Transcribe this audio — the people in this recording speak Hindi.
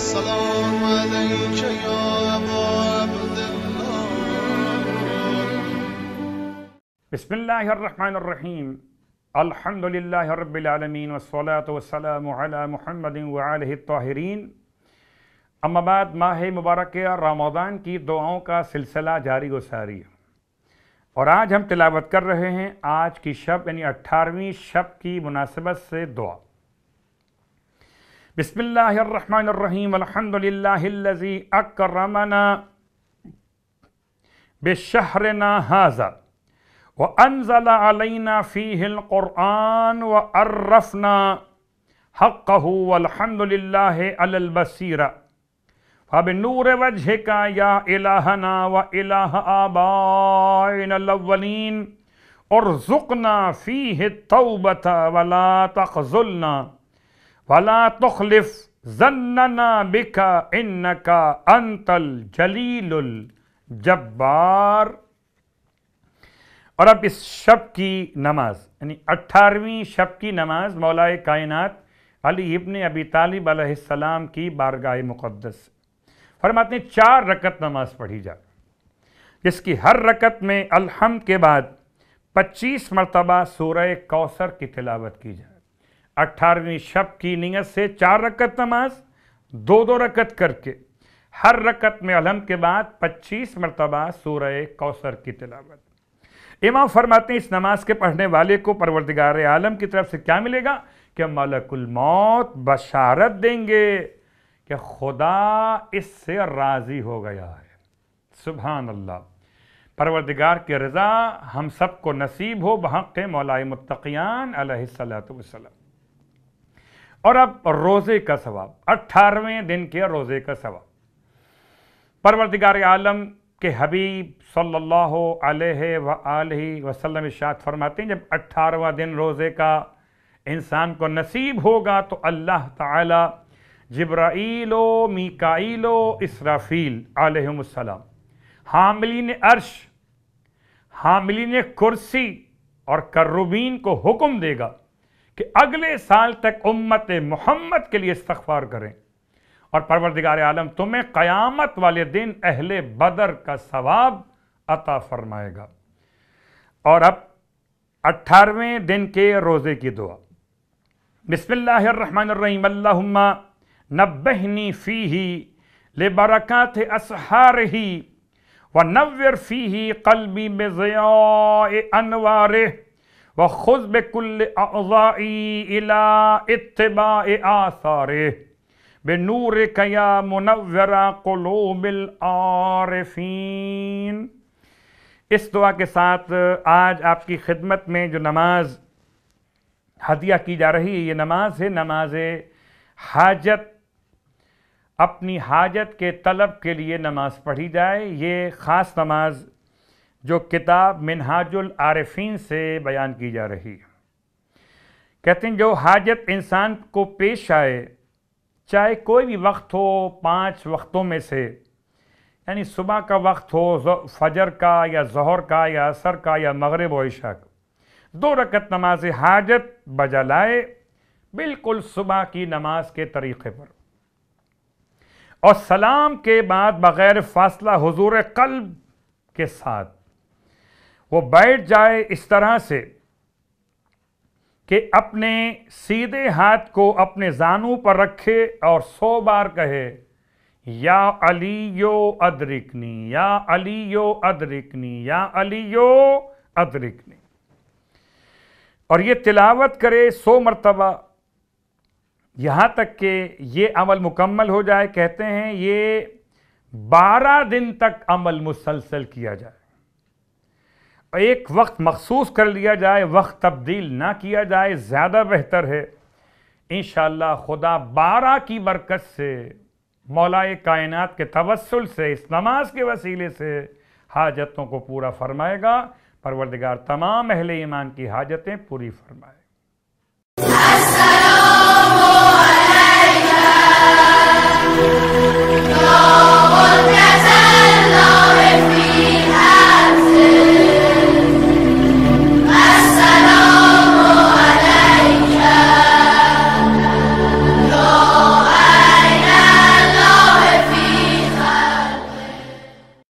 السلام عليك يا أبا عبد الله بسم الله الرحمن الرحيم الحمد لله رب العالمين والصلاة والسلام على محمد وآله الطاهرين अम्मा बाद माह मुबारक रमदान की दुआओं का सिलसिला जारी व सारी और आज हम तिलावत कर रहे हैं आज की शब यानी अट्ठारहवीं शब की मुनासिबत से दुआ बिसमीम अलहमदिल्लाजी अक्रमना बेशहरना हाजा व अनजला अलना फ़ीहिल क़ुरान व अर्रफना हक़ू अलहमदिल्लाबसीरा फब नूर वजह का या इलाहना व इलाह आबाइन और ज़ुकना फ़ी तौबता वला तखजुलना वला तुखलिफ जन्नना बिका इन का अंतल जलील जब्बार और अब इस शब की नमाज यानी अट्ठारहवीं शब की नमाज मौलाए कायनात अली इबन अबी तालिब सलाम की बारगाह मुक़दस फरमाते हैं चार रकत नमाज पढ़ी जा जिसकी हर रकत में अलहम के बाद 25 मरतबा सूरह कौसर की तिलावत की जाए अट्ठारहवीं शब की नीयत से चार रकत नमाज दो दो रकत करके हर रकत में अलहम के बाद 25 मरतबा सूरह कौसर की तिलावत इमाम फरमाते हैं इस नमाज के पढ़ने वाले को परवरदिगार आलम की तरफ से क्या मिलेगा कि मलकुल मौत बशारत देंगे कि खुदा इससे राज़ी हो गया है सुबहान अल्लाह परवरदिगार की रज़ा हम सबको नसीब हो बहक़ मौलाए मुतक़ियान सलात वसलम और अब रोज़े का सवाब अट्ठारहवें दिन के रोज़े का सवाब परवरदिगार आलम के हबीब सल्लल्लाहु अलैहि व वसल्लम इशात फरमाते हैं जब अट्ठारहवा दिन रोज़े का इंसान को नसीब होगा तो अल्लाह ताला जिब्राइलो मीकाइलो इसराफील आलहसलम हामिलीन अर्श हामिलीन कुर्सी और करुबीन को हुक्म देगा कि अगले साल तक उम्मत मोहम्मद के लिए इस्तफार करें और परवरदिगार आलम तुम्हें क़यामत वाले दिन अहले बदर का सवाब अता फरमाएगा और अब अट्ठारहवें दिन के रोज़े की दुआ बसमीम नब्बहनी फ़ी ही ले बरक़ात असहार ही व नवर फ़ी ही कलबी बेज़या अनवार व खुद बेकुल्लाबा आसारे बे नूर कया मुनवरा कोलोबिल आरफीन इस दुआ के साथ आज आपकी खिदमत में जो नमाज हदिया की जा रही है ये नमाज है नमाज हाजत अपनी हाजत के तलब के लिए नमाज पढ़ी जाए ये ख़ास नमाज जो किताब मिनहाजुल आरफीन से बयान की जा रही है कहते हैं जो हाजत इंसान को पेश आए चाहे कोई भी वक्त हो पांच वक्तों में से यानी सुबह का वक्त हो फजर का या जहर का या असर का या मगरब व का दो रकत नमाज हाजत बजा लाए बिल्कुल सुबह की नमाज के तरीक़े पर और सलाम के बाद बग़ैर फासला हजूर कल्ब के साथ वो बैठ जाए इस तरह से कि अपने सीधे हाथ को अपने जानू पर रखे और सौ बार कहे या अली यो अदरिकनी या अली यो अदरिकनी या अली यो अदरिकनी और ये तिलावत करे सौ मरतबा यहाँ तक कि ये अमल मुकम्मल हो जाए कहते हैं ये बारह दिन तक अमल मुसलसल किया जाए एक वक्त मखसूस कर लिया जाए वक्त तब्दील ना किया जाए ज़्यादा बेहतर है इन खुदा बारह की बरकत से मौलाए कायनात के तवसल से इस नमाज के वसीले से हाजतों को पूरा फरमाएगा परवरदिगार तमाम अहल ईमान की हाजतें पूरी फरमाएगा